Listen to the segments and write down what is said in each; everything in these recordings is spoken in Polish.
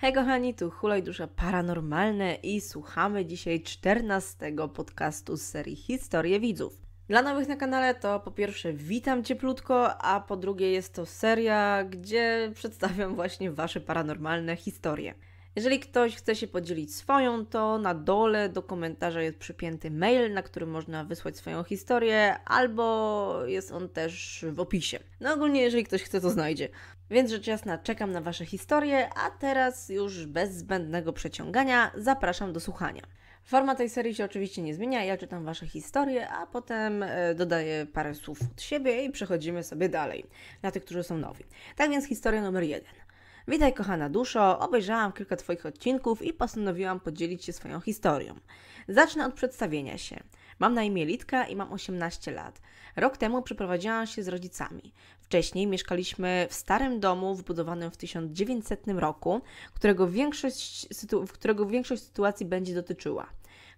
Hej kochani, tu Hulaj Dusze Paranormalne i słuchamy dzisiaj 14 podcastu z serii Historie Widzów. Dla nowych na kanale to po pierwsze witam cieplutko, a po drugie jest to seria, gdzie przedstawiam właśnie Wasze paranormalne historie. Jeżeli ktoś chce się podzielić swoją, to na dole do komentarza jest przypięty mail, na który można wysłać swoją historię, albo jest on też w opisie. No ogólnie, jeżeli ktoś chce, to znajdzie. Więc rzecz jasna, czekam na Wasze historie, a teraz już bez zbędnego przeciągania zapraszam do słuchania. Forma tej serii się oczywiście nie zmienia, ja czytam Wasze historie, a potem e, dodaję parę słów od siebie i przechodzimy sobie dalej, dla tych, którzy są nowi. Tak więc historia numer jeden. Witaj kochana duszo, obejrzałam kilka Twoich odcinków i postanowiłam podzielić się swoją historią. Zacznę od przedstawienia się. Mam na imię Litka i mam 18 lat. Rok temu przeprowadziłam się z rodzicami. Wcześniej mieszkaliśmy w starym domu wybudowanym w 1900 roku, którego większość, którego większość sytuacji będzie dotyczyła.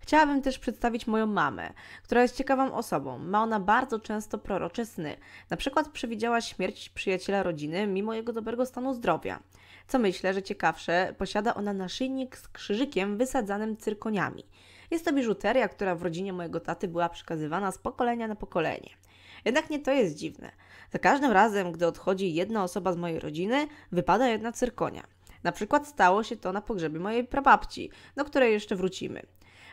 Chciałabym też przedstawić moją mamę, która jest ciekawą osobą. Ma ona bardzo często prorocze sny. Na przykład przewidziała śmierć przyjaciela rodziny mimo jego dobrego stanu zdrowia. Co myślę, że ciekawsze, posiada ona naszyjnik z krzyżykiem wysadzanym cyrkoniami. Jest to biżuteria, która w rodzinie mojego taty była przekazywana z pokolenia na pokolenie. Jednak nie to jest dziwne. Za każdym razem, gdy odchodzi jedna osoba z mojej rodziny, wypada jedna cyrkonia. Na przykład stało się to na pogrzebie mojej prababci, do której jeszcze wrócimy.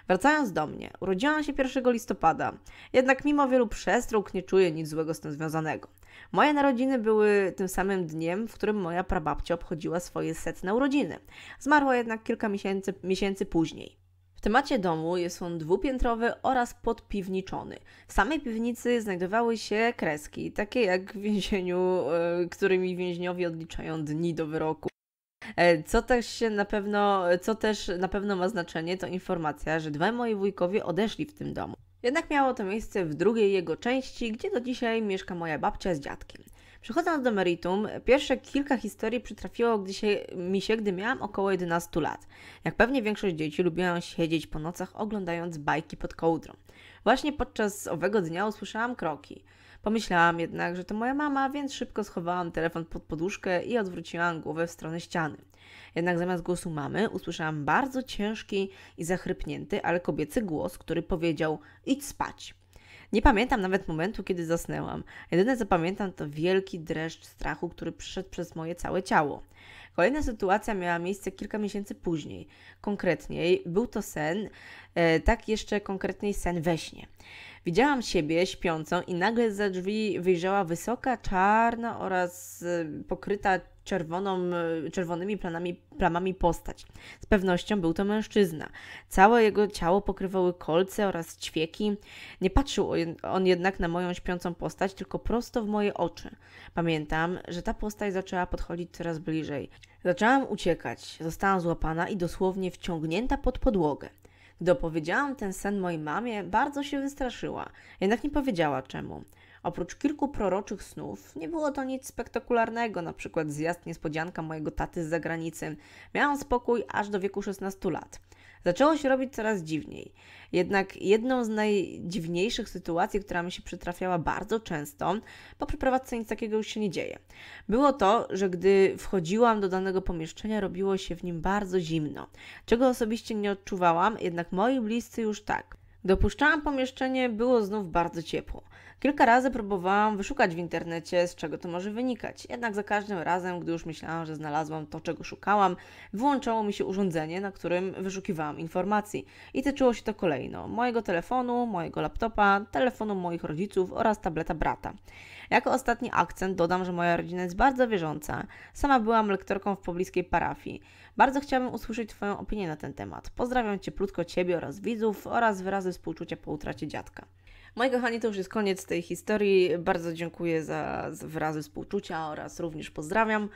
Wracając do mnie, urodziłam się 1 listopada, jednak mimo wielu przestróg nie czuję nic złego z tym związanego. Moje narodziny były tym samym dniem, w którym moja prababcia obchodziła swoje setne urodziny. Zmarła jednak kilka miesięcy, miesięcy później. W temacie domu jest on dwupiętrowy oraz podpiwniczony. W samej piwnicy znajdowały się kreski, takie jak w więzieniu, e, którymi więźniowie odliczają dni do wyroku. E, co też się na pewno, co też na pewno ma znaczenie, to informacja, że dwaj moi wujkowie odeszli w tym domu. Jednak miało to miejsce w drugiej jego części, gdzie do dzisiaj mieszka moja babcia z dziadkiem. Przechodząc do meritum, pierwsze kilka historii przytrafiło gdy się, mi się, gdy miałam około 11 lat. Jak pewnie większość dzieci lubiłam siedzieć po nocach oglądając bajki pod kołdrą. Właśnie podczas owego dnia usłyszałam kroki. Pomyślałam jednak, że to moja mama, więc szybko schowałam telefon pod poduszkę i odwróciłam głowę w stronę ściany. Jednak zamiast głosu mamy usłyszałam bardzo ciężki i zachrypnięty, ale kobiecy głos, który powiedział: Idź spać. Nie pamiętam nawet momentu, kiedy zasnęłam. Jedyne co pamiętam to wielki dreszcz strachu, który przeszedł przez moje całe ciało. Kolejna sytuacja miała miejsce kilka miesięcy później. Konkretniej był to sen, e, tak jeszcze konkretniej sen we śnie. Widziałam siebie śpiącą i nagle za drzwi wyjrzała wysoka, czarna oraz e, pokryta czerwoną, e, czerwonymi planami, plamami postać. Z pewnością był to mężczyzna. Całe jego ciało pokrywały kolce oraz ćwieki. Nie patrzył on jednak na moją śpiącą postać, tylko prosto w moje oczy. Pamiętam, że ta postać zaczęła podchodzić coraz bliżej. Zaczęłam uciekać, zostałam złapana i dosłownie wciągnięta pod podłogę. Gdy opowiedziałam ten sen mojej mamie, bardzo się wystraszyła, jednak nie powiedziała czemu. Oprócz kilku proroczych snów, nie było to nic spektakularnego, na przykład zjazd niespodzianka mojego taty z zagranicy. Miałam spokój aż do wieku 16 lat. Zaczęło się robić coraz dziwniej. Jednak jedną z najdziwniejszych sytuacji, która mi się przytrafiała bardzo często, po przeprowadzce nic takiego już się nie dzieje. Było to, że gdy wchodziłam do danego pomieszczenia, robiło się w nim bardzo zimno, czego osobiście nie odczuwałam, jednak moi bliscy już tak. Dopuszczałam pomieszczenie, było znów bardzo ciepło. Kilka razy próbowałam wyszukać w internecie, z czego to może wynikać. Jednak za każdym razem, gdy już myślałam, że znalazłam to, czego szukałam, wyłączało mi się urządzenie, na którym wyszukiwałam informacji. I tyczyło się to kolejno mojego telefonu, mojego laptopa, telefonu moich rodziców oraz tableta brata. Jako ostatni akcent dodam, że moja rodzina jest bardzo wierząca. Sama byłam lektorką w pobliskiej parafii. Bardzo chciałabym usłyszeć Twoją opinię na ten temat. Pozdrawiam cieplutko Ciebie oraz widzów oraz wyrazy współczucia po utracie dziadka. Moi kochani, to już jest koniec tej historii. Bardzo dziękuję za wyrazy współczucia oraz również pozdrawiam.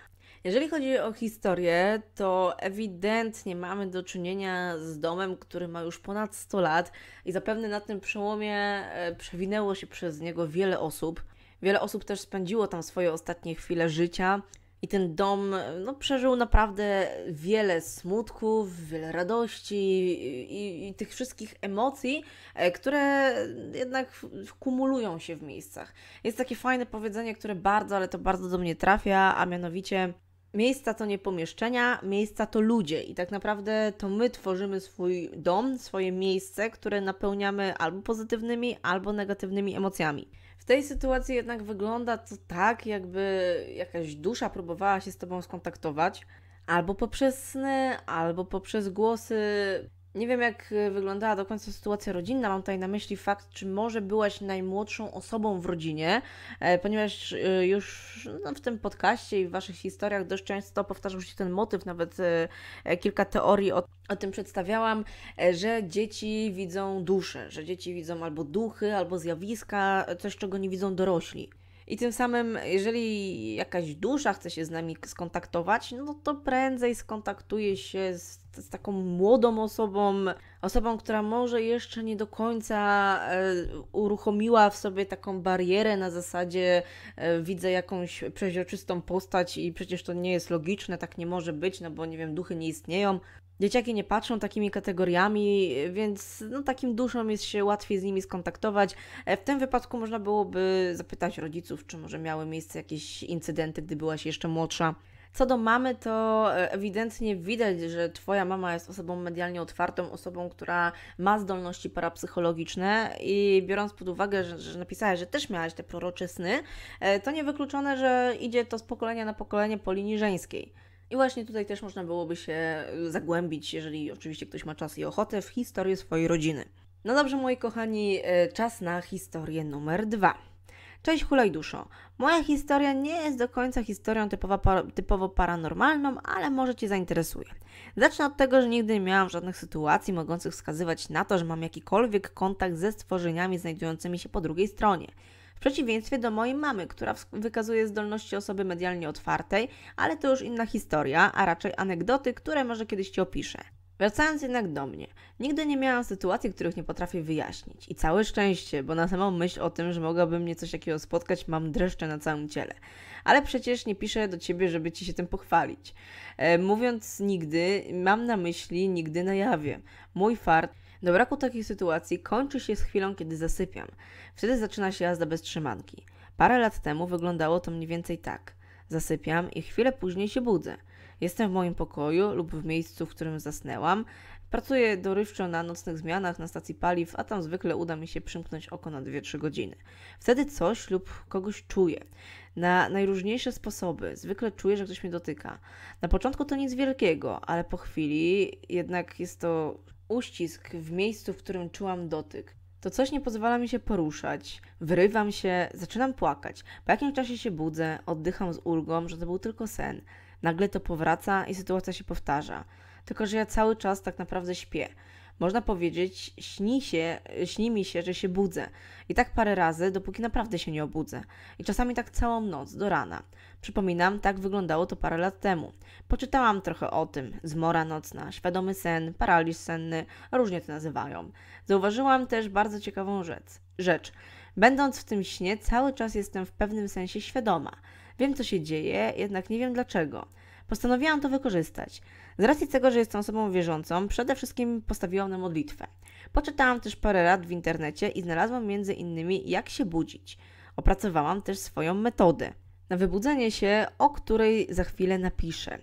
Jeżeli chodzi o historię, to ewidentnie mamy do czynienia z domem, który ma już ponad 100 lat i zapewne na tym przełomie e, przewinęło się przez niego wiele osób. Wiele osób też spędziło tam swoje ostatnie chwile życia. I ten dom no, przeżył naprawdę wiele smutków, wiele radości i, i, tych wszystkich emocji, e, które jednak kumulują się w miejscach. Jest takie fajne powiedzenie, które bardzo, ale to bardzo do mnie trafia, a mianowicie Miejsca to nie pomieszczenia, miejsca to ludzie i tak naprawdę to my tworzymy swój dom, swoje miejsce, które napełniamy albo pozytywnymi, albo negatywnymi emocjami. W tej sytuacji jednak wygląda to tak, jakby jakaś dusza próbowała się z tobą skontaktować, albo poprzez sny, albo poprzez głosy nie wiem, jak e, wyglądała do końca sytuacja rodzinna. Mam tutaj na myśli fakt, czy może byłaś najmłodszą osobą w rodzinie, e, ponieważ e, już no, w tym podcaście i w Waszych historiach dość często powtarzał się ten motyw, nawet kilka teorii o, o tym przedstawiałam, że dzieci widzą dusze, że dzieci widzą albo duchy, albo zjawiska, coś, czego nie widzą dorośli. I tym samym, jeżeli jakaś dusza chce się z nami skontaktować, no to prędzej skontaktuje się z, z taką młodą osobą, osobą, która może jeszcze nie do końca e, uruchomiła w sobie taką barierę na zasadzie e, widzę jakąś przeźroczystą postać i przecież to nie jest logiczne, tak nie może być, no bo nie wiem, duchy nie istnieją. Dzieciaki nie patrzą takimi kategoriami, więc no, takim duszom jest się łatwiej z nimi skontaktować. E, w tym wypadku można byłoby zapytać rodziców, czy może miały miejsce jakieś incydenty, gdy byłaś jeszcze młodsza. Co do mamy, to e, ewidentnie widać, że Twoja mama jest osobą medialnie otwartą, osobą, która ma zdolności parapsychologiczne i biorąc pod uwagę, że, że napisałaś, że też miałaś te prorocze sny, e, to niewykluczone, że idzie to z pokolenia na pokolenie po linii żeńskiej. I właśnie tutaj też można byłoby się y, zagłębić, jeżeli oczywiście ktoś ma czas i ochotę, w historię swojej rodziny. No dobrze, moi kochani, y, czas na historię numer dwa. Cześć hulaj duszo. Moja historia nie jest do końca historią typowo paranormalną, ale może Cię zainteresuje. Zacznę od tego, że nigdy nie miałam żadnych sytuacji mogących wskazywać na to, że mam jakikolwiek kontakt ze stworzeniami znajdującymi się po drugiej stronie przeciwieństwie do mojej mamy, która wykazuje zdolności osoby medialnie otwartej, ale to już inna historia, a raczej anegdoty, które może kiedyś Ci opiszę. Wracając jednak do mnie, nigdy nie miałam sytuacji, których nie potrafię wyjaśnić. I całe szczęście, bo na samą myśl o tym, że mogłaby mnie coś takiego spotkać, mam dreszcze na całym ciele. Ale przecież nie piszę do ciebie, żeby ci się tym pochwalić. E, mówiąc nigdy, mam na myśli nigdy na jawie. Mój fart do braku takich sytuacji kończy się z chwilą, kiedy zasypiam. Wtedy zaczyna się jazda bez trzymanki. Parę lat temu wyglądało to mniej więcej tak. Zasypiam i chwilę później się budzę. Jestem w moim pokoju lub w miejscu, w którym zasnęłam. Pracuję dorywczo na nocnych zmianach na stacji paliw, a tam zwykle uda mi się przymknąć oko na 2-3 godziny. Wtedy coś lub kogoś czuję. Na najróżniejsze sposoby. Zwykle czuję, że ktoś mnie dotyka. Na początku to nic wielkiego, ale po chwili jednak jest to uścisk w miejscu, w którym czułam dotyk. To coś nie pozwala mi się poruszać. Wyrywam się, zaczynam płakać. Po jakimś czasie się budzę, oddycham z ulgą, że to był tylko sen. Nagle to powraca i sytuacja się powtarza. Tylko, że ja cały czas tak naprawdę śpię można powiedzieć, śni, się, śni mi się, że się budzę. I tak parę razy, dopóki naprawdę się nie obudzę. I czasami tak całą noc, do rana. Przypominam, tak wyglądało to parę lat temu. Poczytałam trochę o tym. Zmora nocna, świadomy sen, paraliż senny, różnie to nazywają. Zauważyłam też bardzo ciekawą rzecz. rzecz. Będąc w tym śnie, cały czas jestem w pewnym sensie świadoma. Wiem, co się dzieje, jednak nie wiem dlaczego. Postanowiłam to wykorzystać. Z racji tego, że jestem osobą wierzącą, przede wszystkim postawiłam na modlitwę. Poczytałam też parę rad w internecie i znalazłam między innymi jak się budzić. Opracowałam też swoją metodę na wybudzenie się, o której za chwilę napiszę.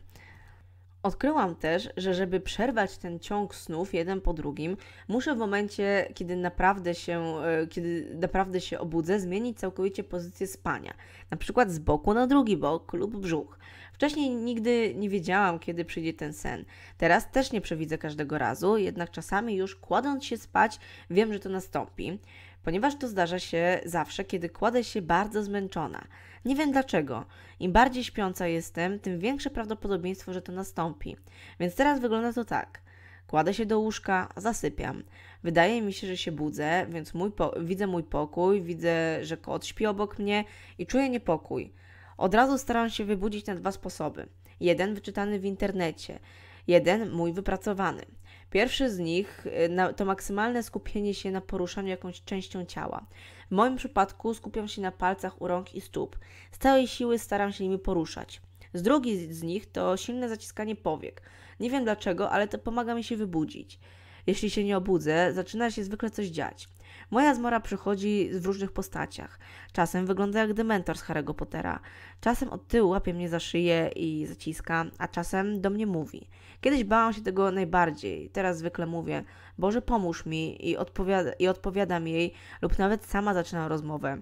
Odkryłam też, że żeby przerwać ten ciąg snów jeden po drugim, muszę w momencie, kiedy naprawdę się, e, kiedy naprawdę się obudzę, zmienić całkowicie pozycję spania. Na przykład z boku na drugi bok lub brzuch. Wcześniej nigdy nie wiedziałam, kiedy przyjdzie ten sen. Teraz też nie przewidzę każdego razu, jednak czasami już kładąc się spać, wiem, że to nastąpi, ponieważ to zdarza się zawsze, kiedy kładę się bardzo zmęczona. Nie wiem dlaczego. Im bardziej śpiąca jestem, tym większe prawdopodobieństwo, że to nastąpi. Więc teraz wygląda to tak. Kładę się do łóżka, zasypiam. Wydaje mi się, że się budzę, więc mój widzę mój pokój, widzę, że kot śpi obok mnie i czuję niepokój. Od razu staram się wybudzić na dwa sposoby. Jeden wyczytany w internecie, jeden mój wypracowany. Pierwszy z nich y, to maksymalne skupienie się na poruszaniu jakąś częścią ciała. W moim przypadku skupiam się na palcach u rąk i stóp. Z całej siły staram się nimi poruszać. Z drugi z nich to silne zaciskanie powiek. Nie wiem dlaczego, ale to pomaga mi się wybudzić. Jeśli się nie obudzę, zaczyna się zwykle coś dziać. Moja zmora przychodzi w różnych postaciach. Czasem wygląda jak dementor z Harry'ego Pottera. Czasem od tyłu łapie mnie za szyję i zaciska, a czasem do mnie mówi. Kiedyś bałam się tego najbardziej, teraz zwykle mówię, Boże pomóż mi i, odpowiada, i odpowiadam jej lub nawet sama zaczynam rozmowę.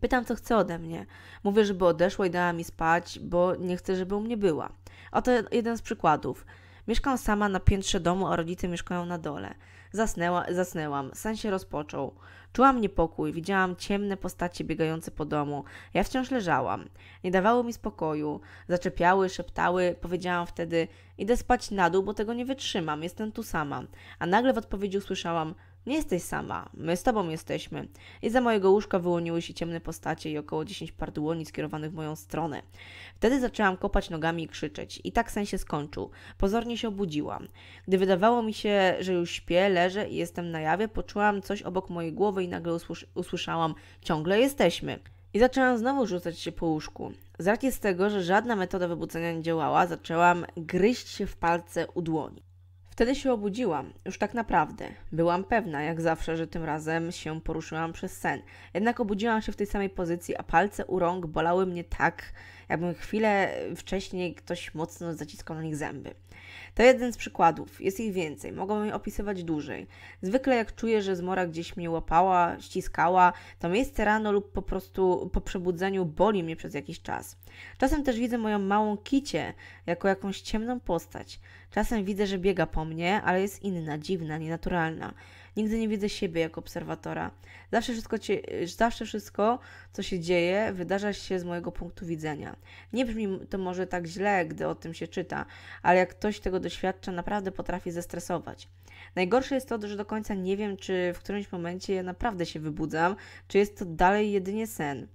Pytam, co chce ode mnie. Mówię, żeby odeszła i dała mi spać, bo nie chcę, żeby u mnie była. Oto jeden z przykładów. Mieszkam sama na piętrze domu, a rodzice mieszkają na dole. Zasnęła, zasnęłam, sen się rozpoczął. Czułam niepokój, widziałam ciemne postacie biegające po domu. Ja wciąż leżałam. Nie dawały mi spokoju. Zaczepiały, szeptały. Powiedziałam wtedy, idę spać na dół, bo tego nie wytrzymam, jestem tu sama. A nagle w odpowiedzi usłyszałam, nie jesteś sama, my z tobą jesteśmy. I za mojego łóżka wyłoniły się ciemne postacie i około dziesięć par dłoni skierowanych w moją stronę. Wtedy zaczęłam kopać nogami i krzyczeć. I tak sen się skończył. Pozornie się obudziłam. Gdy wydawało mi się, że już śpię, leżę i jestem na jawie, poczułam coś obok mojej głowy i nagle usłys usłyszałam ciągle jesteśmy. I zaczęłam znowu rzucać się po łóżku. Z racji z tego, że żadna metoda wybudzenia nie działała, zaczęłam gryźć się w palce u dłoni. Wtedy się obudziłam, już tak naprawdę. Byłam pewna, jak zawsze, że tym razem się poruszyłam przez sen. Jednak obudziłam się w tej samej pozycji, a palce u rąk bolały mnie tak, jakbym chwilę wcześniej ktoś mocno zaciskał na nich zęby. To jeden z przykładów, jest ich więcej, Mogą je opisywać dłużej. Zwykle jak czuję, że zmora gdzieś mnie łapała, ściskała, to miejsce rano lub po prostu po przebudzeniu boli mnie przez jakiś czas. Czasem też widzę moją małą kicę jako jakąś ciemną postać. Czasem widzę, że biega po mnie, ale jest inna, dziwna, nienaturalna. Nigdy nie widzę siebie jako obserwatora. Zawsze wszystko, zawsze wszystko, co się dzieje, wydarza się z mojego punktu widzenia. Nie brzmi to może tak źle, gdy o tym się czyta, ale jak ktoś tego doświadcza, naprawdę potrafi zestresować. Najgorsze jest to, że do końca nie wiem, czy w którymś momencie ja naprawdę się wybudzam, czy jest to dalej jedynie sen.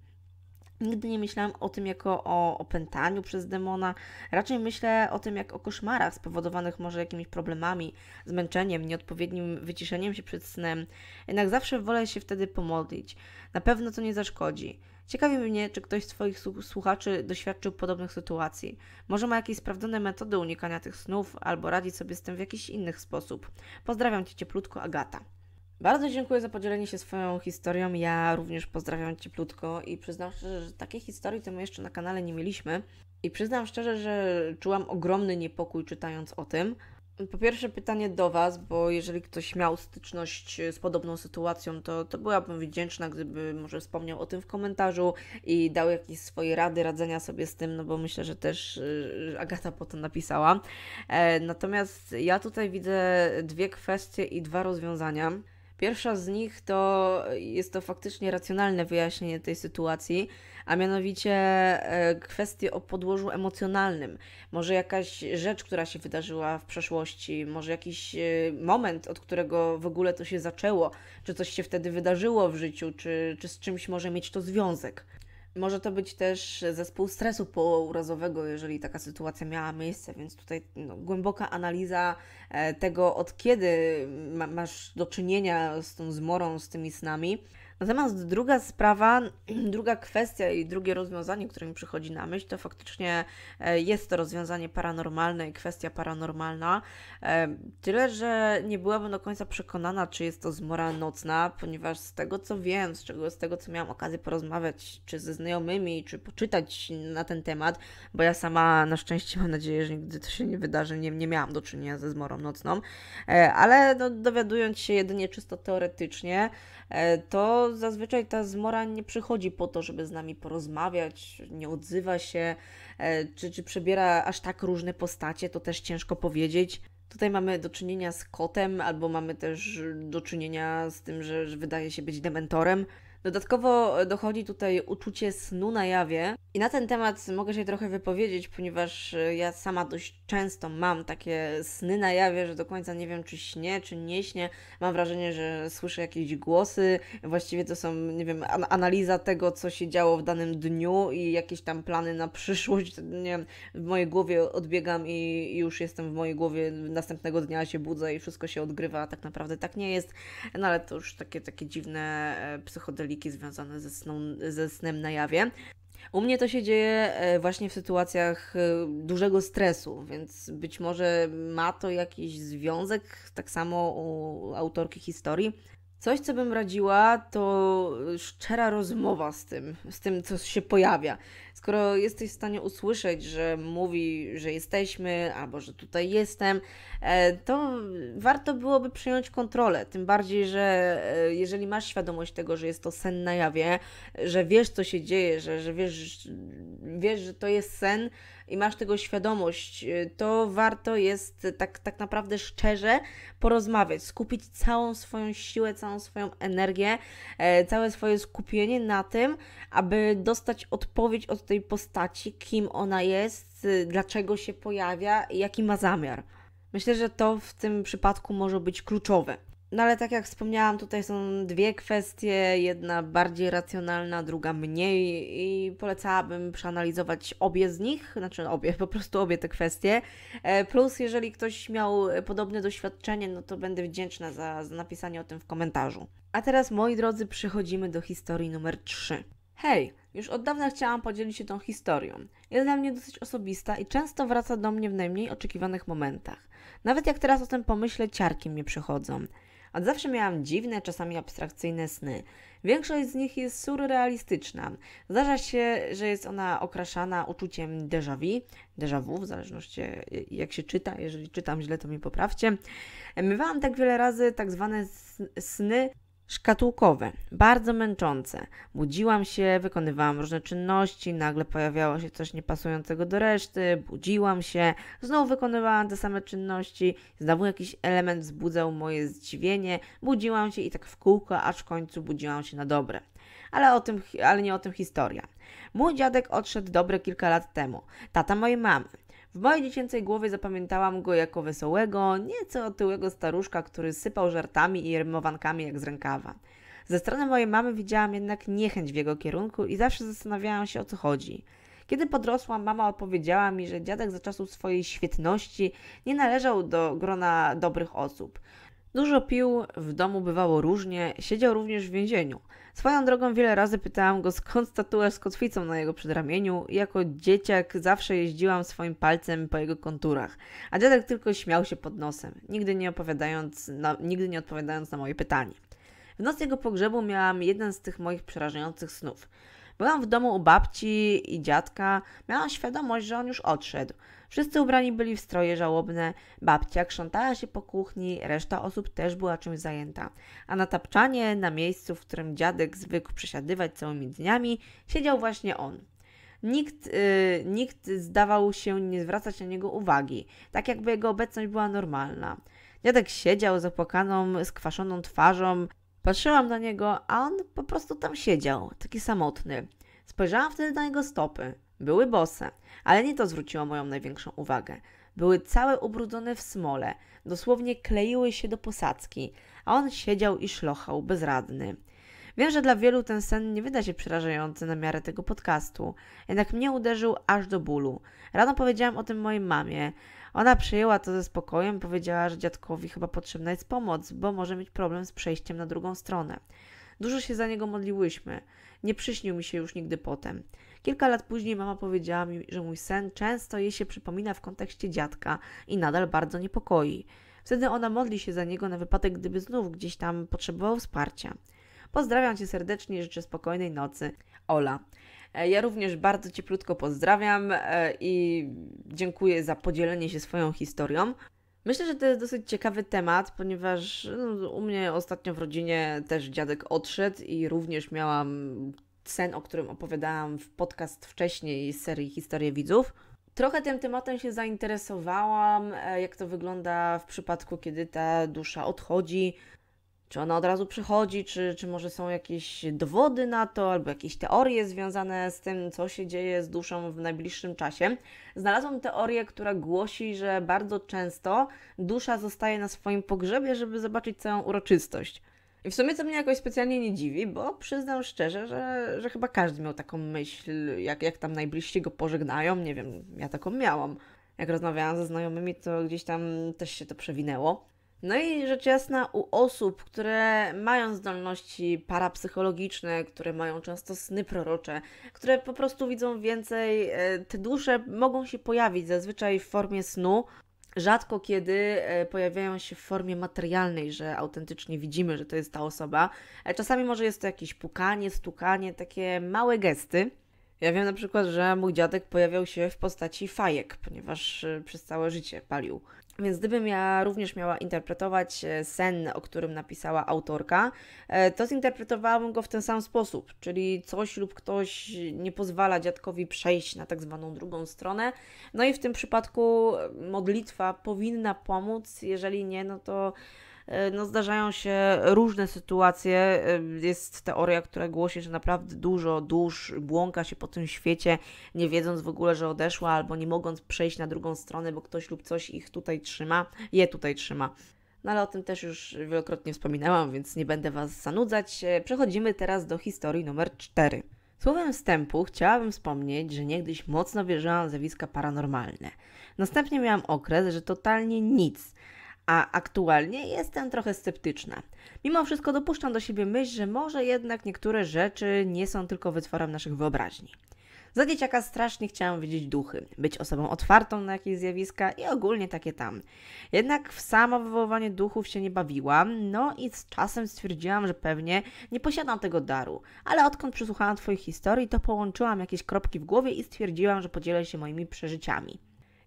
Nigdy nie myślałam o tym jako o opętaniu przez demona. Raczej myślę o tym jak o koszmarach spowodowanych może jakimiś problemami, zmęczeniem, nieodpowiednim wyciszeniem się przed snem. Jednak zawsze wolę się wtedy pomodlić. Na pewno to nie zaszkodzi. Ciekawi mnie, czy ktoś z Twoich słuchaczy doświadczył podobnych sytuacji. Może ma jakieś sprawdzone metody unikania tych snów, albo radzi sobie z tym w jakiś inny sposób. Pozdrawiam Cię cieplutko, Agata. Bardzo dziękuję za podzielenie się swoją historią. Ja również pozdrawiam cieplutko i przyznam szczerze, że takiej historii to my jeszcze na kanale nie mieliśmy. I przyznam szczerze, że czułam ogromny niepokój czytając o tym. Po pierwsze pytanie do Was, bo jeżeli ktoś miał styczność z podobną sytuacją, to, to byłabym wdzięczna, gdyby może wspomniał o tym w komentarzu i dał jakieś swoje rady, radzenia sobie z tym, no bo myślę, że też y, Agata potem napisała. E, natomiast ja tutaj widzę dwie kwestie i dwa rozwiązania. Pierwsza z nich to jest to faktycznie racjonalne wyjaśnienie tej sytuacji, a mianowicie e, kwestie o podłożu emocjonalnym. Może jakaś rzecz, która się wydarzyła w przeszłości, może jakiś e, moment, od którego w ogóle to się zaczęło, czy coś się wtedy wydarzyło w życiu, czy, czy z czymś może mieć to związek. Może to być też zespół stresu pourazowego, jeżeli taka sytuacja miała miejsce, więc tutaj no, głęboka analiza e, tego, od kiedy ma, masz do czynienia z tą zmorą, z tymi snami. Natomiast druga sprawa, druga kwestia i drugie rozwiązanie, które mi przychodzi na myśl, to faktycznie e, jest to rozwiązanie paranormalne i kwestia paranormalna. E, tyle, że nie byłabym do końca przekonana, czy jest to zmora nocna, ponieważ z tego co wiem, z, czego, z tego co miałam okazję porozmawiać, czy ze znajomymi, czy poczytać na ten temat, bo ja sama na szczęście mam nadzieję, że nigdy to się nie wydarzy, nie, nie miałam do czynienia ze zmorą nocną, e, ale no, dowiadując się jedynie czysto teoretycznie, to zazwyczaj ta zmora nie przychodzi po to, żeby z nami porozmawiać, nie odzywa się, e, czy, czy przebiera aż tak różne postacie, to też ciężko powiedzieć. Tutaj mamy do czynienia z kotem, albo mamy też do czynienia z tym, że wydaje się być dementorem. Dodatkowo e, dochodzi tutaj uczucie snu na jawie. I na ten temat mogę się trochę wypowiedzieć, ponieważ e, ja sama dość często mam takie sny na jawie, że do końca nie wiem, czy śnię, czy nie śnię. Mam wrażenie, że słyszę jakieś głosy. Właściwie to są, nie wiem, an analiza tego, co się działo w danym dniu i jakieś tam plany na przyszłość. Nie wiem, w mojej głowie odbiegam i już jestem w mojej głowie. Następnego dnia się budzę i wszystko się odgrywa. Tak naprawdę tak nie jest. No ale to już takie, takie dziwne e, psychodeliczne symboliki związane ze, sną, ze snem na jawie. U mnie to się dzieje e, właśnie w sytuacjach e, dużego stresu, więc być może ma to jakiś związek, tak samo u autorki historii. Coś, co bym radziła, to szczera rozmowa z tym, z tym, co się pojawia. Skoro jesteś w stanie usłyszeć, że mówi, że jesteśmy, albo że tutaj jestem, e, to warto byłoby przyjąć kontrolę. Tym bardziej, że e, jeżeli masz świadomość tego, że jest to sen na jawie, że wiesz, co się dzieje, że, że wiesz, wiesz, że to jest sen, i masz tego świadomość, y, to warto jest tak, tak naprawdę szczerze porozmawiać, skupić całą swoją siłę, całą swoją energię, e, całe swoje skupienie na tym, aby dostać odpowiedź od tej postaci, kim ona jest, y, dlaczego się pojawia i jaki ma zamiar. Myślę, że to w tym przypadku może być kluczowe. No ale tak jak wspomniałam, tutaj są dwie kwestie, jedna bardziej racjonalna, druga mniej i polecałabym przeanalizować obie z nich, znaczy obie, po prostu obie te kwestie. E, plus jeżeli ktoś miał podobne doświadczenie, no to będę wdzięczna za, za napisanie o tym w komentarzu. A teraz moi drodzy, przechodzimy do historii numer 3. Hej, już od dawna chciałam podzielić się tą historią. Jest dla mnie dosyć osobista i często wraca do mnie w najmniej oczekiwanych momentach. Nawet jak teraz o tym pomyślę, ciarki mnie przychodzą. Od zawsze miałam dziwne, czasami abstrakcyjne sny. Większość z nich jest surrealistyczna. Zdarza się, że jest ona okraszana uczuciem déjà vu, déjà vu, w zależności e, jak się czyta, jeżeli czytam źle, to mi poprawcie. Mywałam tak wiele razy tak zwane sny szkatułkowe, bardzo męczące. Budziłam się, wykonywałam różne czynności, nagle pojawiało się coś niepasującego do reszty, budziłam się, znowu wykonywałam te same czynności, znowu jakiś element wzbudzał moje zdziwienie, budziłam się i tak w kółko, aż w końcu budziłam się na dobre. Ale, o tym, ale nie o tym historia. Mój dziadek odszedł dobre kilka lat temu, tata mojej mamy. W mojej dziecięcej głowie zapamiętałam go jako wesołego, nieco otyłego staruszka, który sypał żartami i rymowankami jak z rękawa. Ze strony mojej mamy widziałam jednak niechęć w jego kierunku i zawsze zastanawiałam się o co chodzi. Kiedy podrosłam, mama opowiedziała mi, że dziadek za czasów swojej świetności nie należał do grona dobrych osób. Dużo pił, w domu bywało różnie, siedział również w więzieniu. Swoją drogą wiele razy pytałam go skąd statuę z kotwicą na jego przedramieniu. Jako dzieciak zawsze jeździłam swoim palcem po jego konturach, a dziadek tylko śmiał się pod nosem, nigdy nie, opowiadając na, nigdy nie odpowiadając na moje pytanie. W noc jego pogrzebu miałam jeden z tych moich przerażających snów. Byłam w domu u babci i dziadka, miałam świadomość, że on już odszedł. Wszyscy ubrani byli w stroje żałobne, babcia krzątała się po kuchni, reszta osób też była czymś zajęta. A na tapczanie, na miejscu, w którym dziadek zwykł przesiadywać całymi dniami, siedział właśnie on. Nikt, yy, nikt zdawał się nie zwracać na niego uwagi, tak jakby jego obecność była normalna. Dziadek siedział z opłakaną, skwaszoną twarzą, Patrzyłam na niego, a on po prostu tam siedział, taki samotny. Spojrzałam wtedy na jego stopy. Były bose, ale nie to zwróciło moją największą uwagę. Były całe ubrudzone w smole, dosłownie kleiły się do posadzki, a on siedział i szlochał, bezradny. Wiem, że dla wielu ten sen nie wyda się przerażający na miarę tego podcastu, jednak mnie uderzył aż do bólu. Rano powiedziałam o tym mojej mamie, ona przyjęła to ze spokojem, powiedziała, że dziadkowi chyba potrzebna jest pomoc, bo może mieć problem z przejściem na drugą stronę. Dużo się za niego modliłyśmy. Nie przyśnił mi się już nigdy potem. Kilka lat później mama powiedziała mi, że mój sen często jej się przypomina w kontekście dziadka i nadal bardzo niepokoi. Wtedy ona modli się za niego na wypadek, gdyby znów gdzieś tam potrzebował wsparcia. Pozdrawiam cię serdecznie i życzę spokojnej nocy. Ola. E, ja również bardzo cieplutko pozdrawiam e, i dziękuję za podzielenie się swoją historią. Myślę, że to jest dosyć ciekawy temat, ponieważ no, u mnie ostatnio w rodzinie też dziadek odszedł i również miałam sen, o którym opowiadałam w podcast wcześniej z serii Historie Widzów. Trochę tym tematem się zainteresowałam, e, jak to wygląda w przypadku, kiedy ta dusza odchodzi, czy ona od razu przychodzi, czy, czy może są jakieś dowody na to, albo jakieś teorie związane z tym, co się dzieje z duszą w najbliższym czasie? Znalazłam teorię, która głosi, że bardzo często dusza zostaje na swoim pogrzebie, żeby zobaczyć całą uroczystość. I w sumie to mnie jakoś specjalnie nie dziwi, bo przyznam szczerze, że, że chyba każdy miał taką myśl, jak, jak tam najbliżsi go pożegnają. Nie wiem, ja taką miałam. Jak rozmawiałam ze znajomymi, to gdzieś tam też się to przewinęło. No i rzecz jasna, u osób, które mają zdolności parapsychologiczne, które mają często sny prorocze, które po prostu widzą więcej, e, te dusze mogą się pojawić zazwyczaj w formie snu. Rzadko kiedy e, pojawiają się w formie materialnej, że autentycznie widzimy, że to jest ta osoba. E, czasami może jest to jakieś pukanie, stukanie, takie małe gesty. Ja wiem na przykład, że mój dziadek pojawiał się w postaci fajek, ponieważ y, przez całe życie palił. Więc gdybym ja również miała interpretować y, sen, o którym napisała autorka, e, to zinterpretowałabym go w ten sam sposób, czyli coś lub ktoś nie pozwala dziadkowi przejść na tak zwaną drugą stronę. No i w tym przypadku y, modlitwa powinna pomóc, jeżeli nie, no to E, no zdarzają się różne sytuacje. E, jest teoria, która głosi, że naprawdę dużo dusz błąka się po tym świecie, nie wiedząc w ogóle, że odeszła, albo nie mogąc przejść na drugą stronę, bo ktoś lub coś ich tutaj trzyma, je tutaj trzyma. No ale o tym też już wielokrotnie wspominałam, więc nie będę Was zanudzać. E, przechodzimy teraz do historii numer 4. Słowem wstępu chciałabym wspomnieć, że niegdyś mocno wierzyłam w zjawiska paranormalne. Następnie miałam okres, że totalnie nic – a aktualnie jestem trochę sceptyczna. Mimo wszystko dopuszczam do siebie myśl, że może jednak niektóre rzeczy nie są tylko wytworem naszych wyobraźni. Za dzieciaka strasznie chciałam widzieć duchy, być osobą otwartą na jakieś zjawiska i ogólnie takie tam. Jednak w samo wywoływanie duchów się nie bawiłam, no i z czasem stwierdziłam, że pewnie nie posiadam tego daru. Ale odkąd przysłuchałam Twoich historii, to połączyłam jakieś kropki w głowie i stwierdziłam, że podzielę się moimi przeżyciami.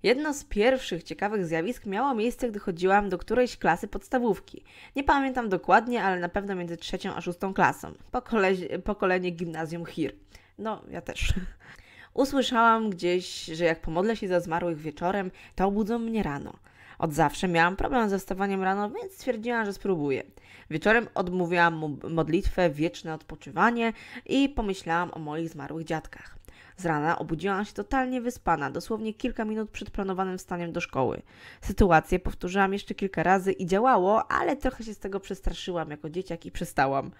Jedno z pierwszych ciekawych zjawisk miało miejsce, gdy chodziłam do którejś klasy podstawówki. Nie pamiętam dokładnie, ale na pewno między trzecią a szóstą klasą. Pokole- pokolenie gimnazjum HIR. No, ja też. Usłyszałam gdzieś, że jak pomodlę się za zmarłych wieczorem, to obudzą mnie rano. Od zawsze miałam problem ze wstawaniem rano, więc stwierdziłam, że spróbuję. Wieczorem odmówiłam mu modlitwę wieczne odpoczywanie i pomyślałam o moich zmarłych dziadkach. Z rana obudziłam się totalnie wyspana, dosłownie kilka minut przed planowanym wstaniem do szkoły. Sytuację powtórzyłam jeszcze kilka razy i działało, ale trochę się z tego przestraszyłam jako dzieciak i przestałam.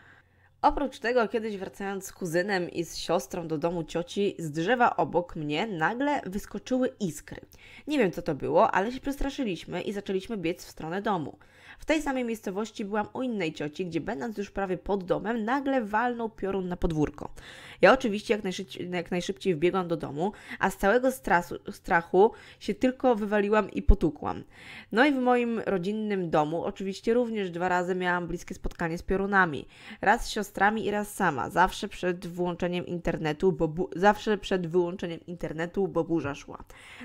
Oprócz tego, kiedyś wracając z kuzynem i z siostrą do domu cioci, z drzewa obok mnie nagle wyskoczyły iskry. Nie wiem co to było, ale się przestraszyliśmy i zaczęliśmy biec w stronę domu. W tej samej miejscowości byłam u innej cioci, gdzie będąc już prawie pod domem, nagle walnął piorun na podwórko. Ja oczywiście jak najszybciej, jak najszybciej wbiegłam do domu, a z całego strasu, strachu się tylko wywaliłam i potukłam. No i w moim rodzinnym domu oczywiście również dwa razy miałam bliskie spotkanie z piorunami. Raz siostra siostrami i raz sama, zawsze przed włączeniem internetu, bo bu- zawsze przed wyłączeniem internetu, bo burza szła.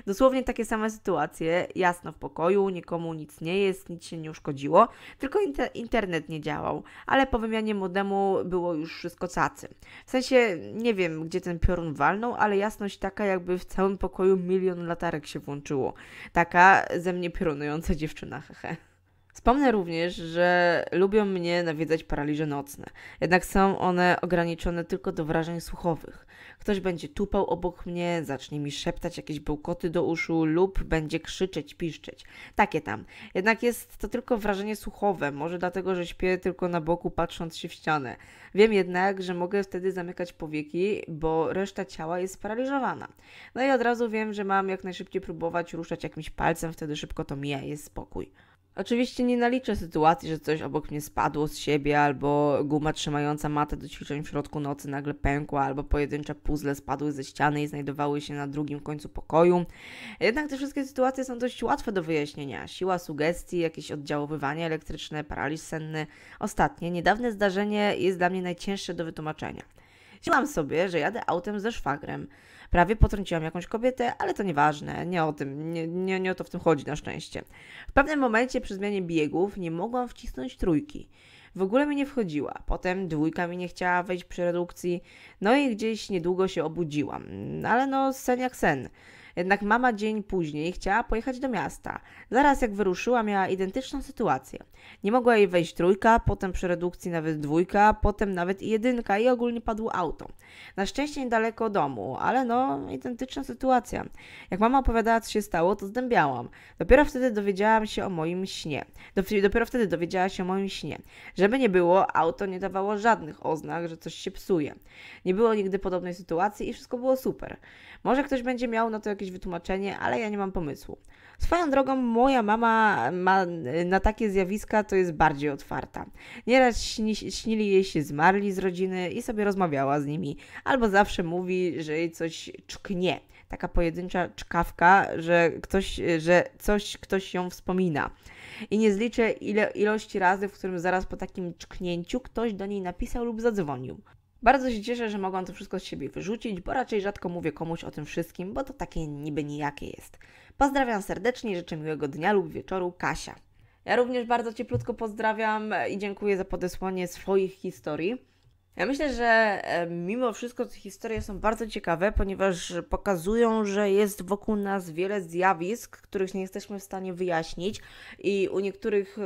Dosłownie takie same sytuacje, jasno w pokoju, nikomu nic nie jest, nic się nie uszkodziło, tylko inter- internet nie działał, ale po wymianie modemu było już wszystko cacy. W sensie nie wiem, gdzie ten piorun walnął, ale jasność taka, jakby w całym pokoju milion latarek się włączyło. Taka ze mnie piorunująca dziewczyna, hehe. Wspomnę również, że lubią mnie nawiedzać paraliże nocne, jednak są one ograniczone tylko do wrażeń słuchowych. Ktoś będzie tupał obok mnie, zacznie mi szeptać jakieś bełkoty do uszu lub będzie krzyczeć, piszczeć. Takie tam. Jednak jest to tylko wrażenie słuchowe, może dlatego, że śpię tylko na boku patrząc się w ścianę. Wiem jednak, że mogę wtedy zamykać powieki, bo reszta ciała jest sparaliżowana. No i od razu wiem, że mam jak najszybciej próbować ruszać jakimś palcem, wtedy szybko to mija, jest spokój. Oczywiście nie naliczę sytuacji, że coś obok mnie spadło z siebie, albo guma trzymająca matę do ćwiczeń w środku nocy nagle pękła, albo pojedyncze puzzle spadły ze ściany i znajdowały się na drugim końcu pokoju. Jednak te wszystkie sytuacje są dość łatwe do wyjaśnienia. Siła sugestii, jakieś oddziaływanie elektryczne, paraliż senny. Ostatnie, niedawne zdarzenie jest dla mnie najcięższe do wytłumaczenia. Siłam sobie, że jadę autem ze szwagrem. Prawie potrąciłam jakąś kobietę, ale to nieważne, nie o tym, nie, nie, nie o to w tym chodzi na szczęście. W pewnym momencie przy zmianie biegów nie mogłam wcisnąć trójki. W ogóle mi nie wchodziła. Potem dwójka mi nie chciała wejść przy redukcji, no i gdzieś niedługo się obudziłam. Ale no, sen jak sen. Jednak mama dzień później chciała pojechać do miasta. Zaraz jak wyruszyła, miała identyczną sytuację. Nie mogła jej wejść trójka, potem przy redukcji nawet dwójka, potem nawet i jedynka i ogólnie padło auto. Na szczęście niedaleko domu, ale no, identyczna sytuacja. Jak mama opowiadała, co się stało, to zdębiałam. Dopiero wtedy dowiedziałam się o moim śnie. Dopiero wtedy dowiedziała się o moim śnie. Żeby nie było, auto nie dawało żadnych oznak, że coś się psuje. Nie było nigdy podobnej sytuacji i wszystko było super. Może ktoś będzie miał na to jakieś wytłumaczenie, ale ja nie mam pomysłu. Swoją drogą, moja mama ma na takie zjawiska to jest bardziej otwarta. Nieraz śni, śnili jej się zmarli z rodziny i sobie rozmawiała z nimi, albo zawsze mówi, że jej coś czknie. Taka pojedyncza czkawka, że ktoś, że coś ktoś ją wspomina. I nie zliczę ile, ilości razy, w którym zaraz po takim czknięciu ktoś do niej napisał lub zadzwonił. Bardzo się cieszę, że mogłam to wszystko z siebie wyrzucić, bo raczej rzadko mówię komuś o tym wszystkim, bo to takie niby nijakie jest. Pozdrawiam serdecznie, życzę miłego dnia lub wieczoru, Kasia. Ja również bardzo cieplutko pozdrawiam i dziękuję za podesłanie swoich historii. Ja myślę, że e, mimo wszystko te historie są bardzo ciekawe, ponieważ pokazują, że jest wokół nas wiele zjawisk, których nie jesteśmy w stanie wyjaśnić i u niektórych e,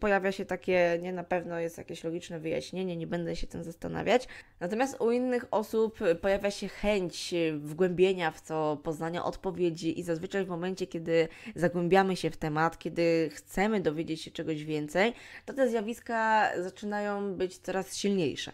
pojawia się takie, nie na pewno jest jakieś logiczne wyjaśnienie, nie będę się tym zastanawiać. Natomiast u innych osób e, pojawia się chęć wgłębienia w to, poznania odpowiedzi i zazwyczaj w momencie, kiedy zagłębiamy się w temat, kiedy chcemy dowiedzieć się czegoś więcej, to te zjawiska zaczynają być coraz silniejsze.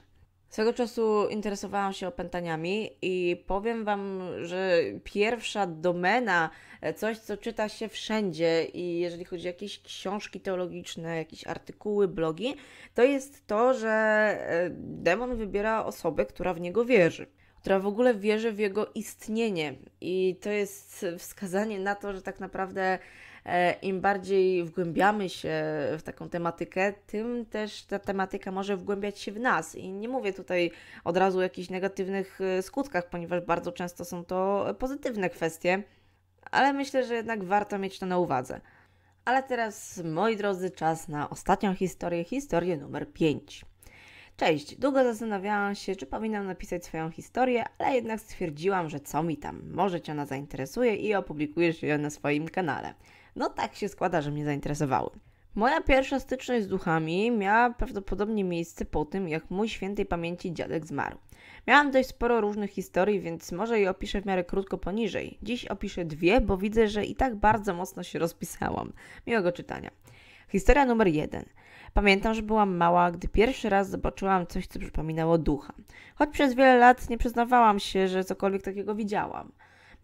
Swego czasu interesowałam się opętaniami i powiem Wam, że pierwsza domena, e, coś co czyta się wszędzie i jeżeli chodzi o jakieś książki teologiczne, jakieś artykuły, blogi, to jest to, że e, demon wybiera osobę, która w niego wierzy. Która w ogóle wierzy w jego istnienie, i to jest wskazanie na to, że tak naprawdę E, im bardziej wgłębiamy się w taką tematykę, tym też ta tematyka może wgłębiać się w nas. I nie mówię tutaj od razu o jakichś negatywnych e, skutkach, ponieważ bardzo często są to pozytywne kwestie, ale myślę, że jednak warto mieć to na uwadze. Ale teraz, moi drodzy, czas na ostatnią historię, historię numer 5. Cześć, długo zastanawiałam się, czy powinnam napisać swoją historię, ale jednak stwierdziłam, że co mi tam, może Cię ona zainteresuje i opublikujesz ją na swoim kanale. No tak się składa, że mnie zainteresowały. Moja pierwsza styczność z duchami miała prawdopodobnie miejsce po tym, jak mój świętej pamięci dziadek zmarł. Miałam dość sporo różnych historii, więc może je opiszę w miarę krótko poniżej. Dziś opiszę dwie, bo widzę, że i tak bardzo mocno się rozpisałam. Miłego czytania. Historia numer jeden. Pamiętam, że byłam mała, gdy pierwszy raz zobaczyłam coś, co przypominało ducha. Choć przez wiele lat nie przyznawałam się, że cokolwiek takiego widziałam.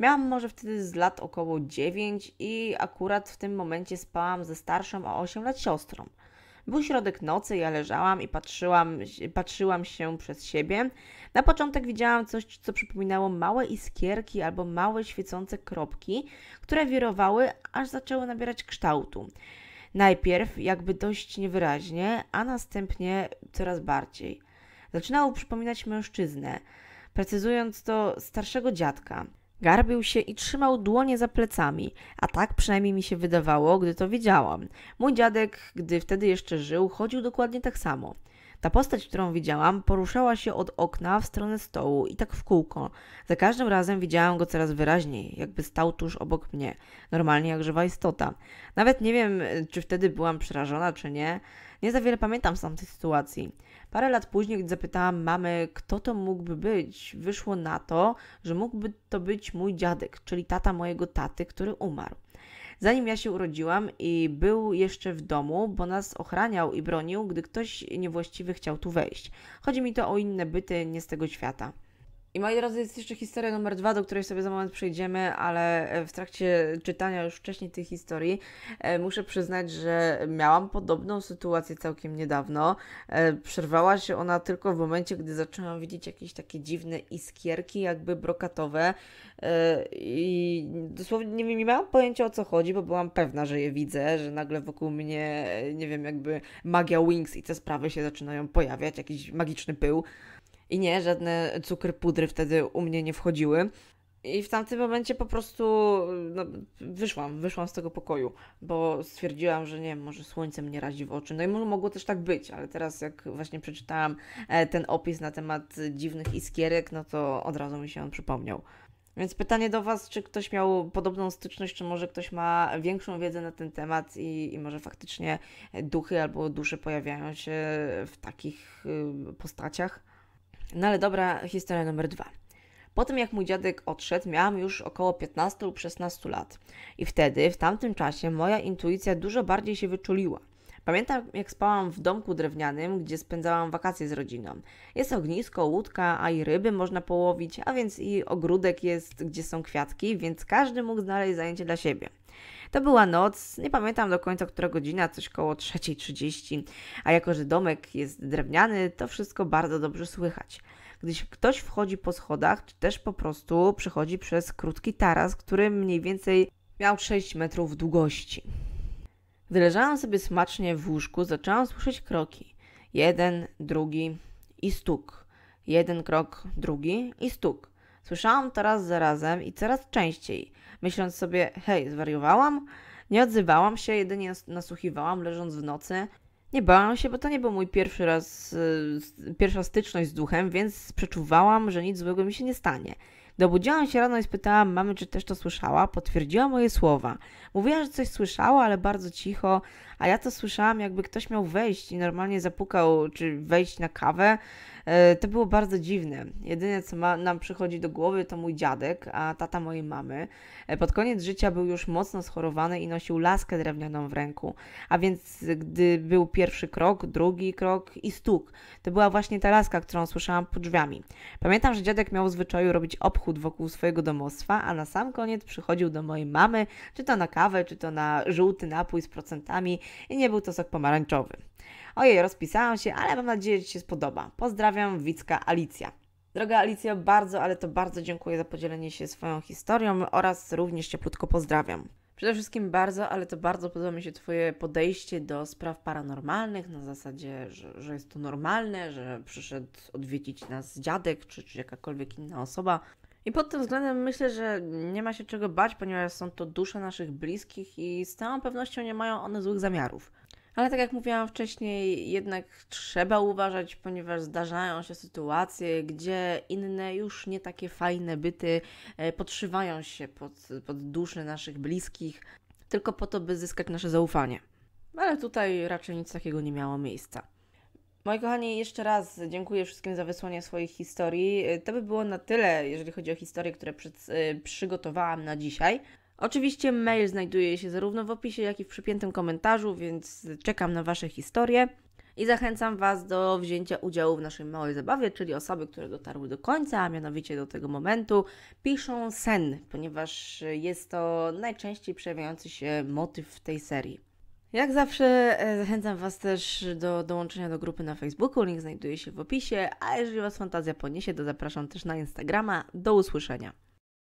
Miałam może wtedy z lat około 9 i akurat w tym momencie spałam ze starszą o 8 lat siostrą. Był środek nocy, ja leżałam i patrzyłam, patrzyłam się przez siebie. Na początek widziałam coś, co przypominało małe iskierki albo małe świecące kropki, które wirowały, aż zaczęły nabierać kształtu. Najpierw jakby dość niewyraźnie, a następnie coraz bardziej. Zaczynało przypominać mężczyznę, precyzując to starszego dziadka. Garbił się i trzymał dłonie za plecami, a tak przynajmniej mi się wydawało, gdy to widziałam. Mój dziadek, gdy wtedy jeszcze żył, chodził dokładnie tak samo. Ta postać, którą widziałam, poruszała się od okna w stronę stołu i tak w kółko. Za każdym razem widziałam go coraz wyraźniej, jakby stał tuż obok mnie, normalnie jak żywa istota. Nawet nie wiem, czy wtedy byłam przerażona, czy nie. Nie za wiele pamiętam z tamtej sytuacji. Parę lat później, gdy zapytałam mamy, kto to mógłby być, wyszło na to, że mógłby to być mój dziadek, czyli tata mojego taty, który umarł. Zanim ja się urodziłam i był jeszcze w domu, bo nas ochraniał i bronił, gdy ktoś niewłaściwy chciał tu wejść. Chodzi mi to o inne byty nie z tego świata. I moi drodzy, jest jeszcze historia numer dwa, do której sobie za moment przejdziemy, ale e, w trakcie czytania już wcześniej tej historii e, muszę przyznać, że miałam podobną sytuację całkiem niedawno. E, przerwała się ona tylko w momencie, gdy zaczęłam widzieć jakieś takie dziwne iskierki, jakby brokatowe. E, I dosłownie nie, nie miałam pojęcia o co chodzi, bo byłam pewna, że je widzę, że nagle wokół mnie, e, nie wiem, jakby magia Wings i te sprawy się zaczynają pojawiać, jakiś magiczny pył i nie, żadne cukry pudry wtedy u mnie nie wchodziły. I w tamtym momencie po prostu no, wyszłam, wyszłam z tego pokoju, bo stwierdziłam, że nie wiem, może słońce mnie razi w oczy. No i może mogło też tak być, ale teraz jak właśnie przeczytałam e, ten opis na temat dziwnych iskierek, no to od razu mi się on przypomniał. Więc pytanie do Was, czy ktoś miał podobną styczność, czy może ktoś ma większą wiedzę na ten temat i, i może faktycznie duchy albo dusze pojawiają się w takich y, postaciach? No ale dobra, historia numer dwa. Po tym jak mój dziadek odszedł, miałam już około 15 lub 16 lat. I wtedy, w tamtym czasie, moja intuicja dużo bardziej się wyczuliła. Pamiętam, jak spałam w domku drewnianym, gdzie spędzałam wakacje z rodziną. Jest ognisko, łódka, a i ryby można połowić, a więc i ogródek jest, gdzie są kwiatki, więc każdy mógł znaleźć zajęcie dla siebie. To była noc, nie pamiętam do końca, która godzina, coś koło 3.30, a jako, że domek jest drewniany, to wszystko bardzo dobrze słychać. Gdy ktoś wchodzi po schodach, czy też po prostu przechodzi przez krótki taras, który mniej więcej miał 6 metrów długości. Gdy leżałam sobie smacznie w łóżku, zaczęłam słyszeć kroki. Jeden, drugi i stuk. Jeden krok, drugi i stuk. Słyszałam to raz za razem i coraz częściej myśląc sobie, hej, zwariowałam? Nie odzywałam się, jedynie nasłuchiwałam, leżąc w nocy. Nie bałam się, bo to nie był mój pierwszy raz, y, pierwsza styczność z duchem, więc przeczuwałam, że nic złego mi się nie stanie. Dobudziłam się rano i spytałam mamy, czy też to słyszała, potwierdziła moje słowa. Mówiła, że coś słyszała, ale bardzo cicho, a ja to słyszałam, jakby ktoś miał wejść i normalnie zapukał, czy wejść na kawę, E, to było bardzo dziwne. Jedyne, co ma, nam przychodzi do głowy, to mój dziadek, a tata mojej mamy. E, pod koniec życia był już mocno schorowany i nosił laskę drewnianą w ręku. A więc, gdy był pierwszy krok, drugi krok i stuk, to była właśnie ta laska, którą słyszałam pod drzwiami. Pamiętam, że dziadek miał w zwyczaju robić obchód wokół swojego domostwa, a na sam koniec przychodził do mojej mamy, czy to na kawę, czy to na żółty napój z procentami i nie był to sok pomarańczowy. Ojej, rozpisałam się, ale mam nadzieję, że Ci się spodoba. Pozdrawiam, Wicka Alicja. Droga Alicja, bardzo, ale to bardzo dziękuję za podzielenie się swoją historią oraz również cieplutko pozdrawiam. Przede wszystkim bardzo, ale to bardzo podoba mi się Twoje podejście do spraw paranormalnych na zasadzie, że, że jest to normalne, że przyszedł odwiedzić nas dziadek czy, czy jakakolwiek inna osoba. I pod tym względem myślę, że nie ma się czego bać, ponieważ są to dusze naszych bliskich i z całą pewnością nie mają one złych zamiarów. Ale tak jak mówiłam wcześniej, jednak trzeba uważać, ponieważ zdarzają się sytuacje, gdzie inne już nie takie fajne byty e, podszywają się pod, pod duszy naszych bliskich, tylko po to, by zyskać nasze zaufanie. Ale tutaj raczej nic takiego nie miało miejsca. Moi kochani, jeszcze raz dziękuję wszystkim za wysłanie swoich historii. E, to by było na tyle, jeżeli chodzi o historie, które e, przygotowałam na dzisiaj. Oczywiście mail znajduje się zarówno w opisie, jak i w przypiętym komentarzu, więc czekam na Wasze historie i zachęcam Was do wzięcia udziału w naszej małej zabawie, czyli osoby, które dotarły do końca, a mianowicie do tego momentu, piszą sen, ponieważ jest to najczęściej przejawiający się motyw w tej serii. Jak zawsze e, zachęcam Was też do dołączenia do grupy na Facebooku, link znajduje się w opisie, a jeżeli Was fantazja poniesie, to zapraszam też na Instagrama. Do usłyszenia.